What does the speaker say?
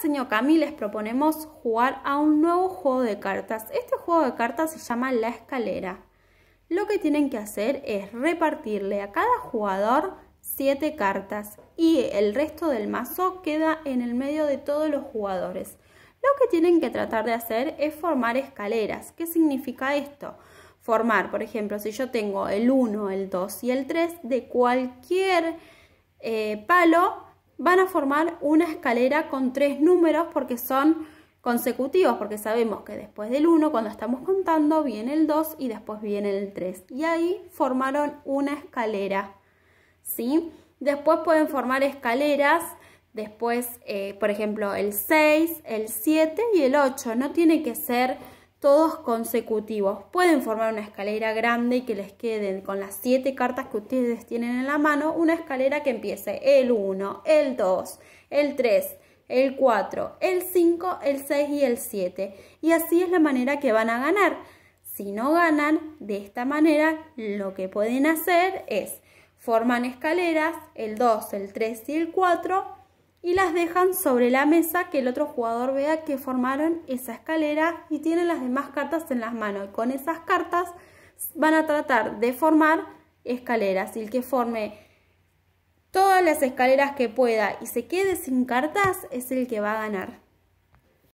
señor Cami les proponemos jugar a un nuevo juego de cartas. Este juego de cartas se llama La Escalera. Lo que tienen que hacer es repartirle a cada jugador 7 cartas y el resto del mazo queda en el medio de todos los jugadores. Lo que tienen que tratar de hacer es formar escaleras. ¿Qué significa esto? Formar, por ejemplo, si yo tengo el 1, el 2 y el 3 de cualquier eh, palo, van a formar una escalera con tres números porque son consecutivos, porque sabemos que después del 1, cuando estamos contando, viene el 2 y después viene el 3. Y ahí formaron una escalera. ¿sí? Después pueden formar escaleras, después, eh, por ejemplo, el 6, el 7 y el 8. No tiene que ser todos consecutivos. Pueden formar una escalera grande y que les queden con las 7 cartas que ustedes tienen en la mano, una escalera que empiece el 1, el 2, el 3, el 4, el 5, el 6 y el 7. Y así es la manera que van a ganar. Si no ganan de esta manera, lo que pueden hacer es forman escaleras, el 2, el 3 y el 4 y las dejan sobre la mesa que el otro jugador vea que formaron esa escalera y tienen las demás cartas en las manos. Y con esas cartas van a tratar de formar escaleras y el que forme todas las escaleras que pueda y se quede sin cartas es el que va a ganar.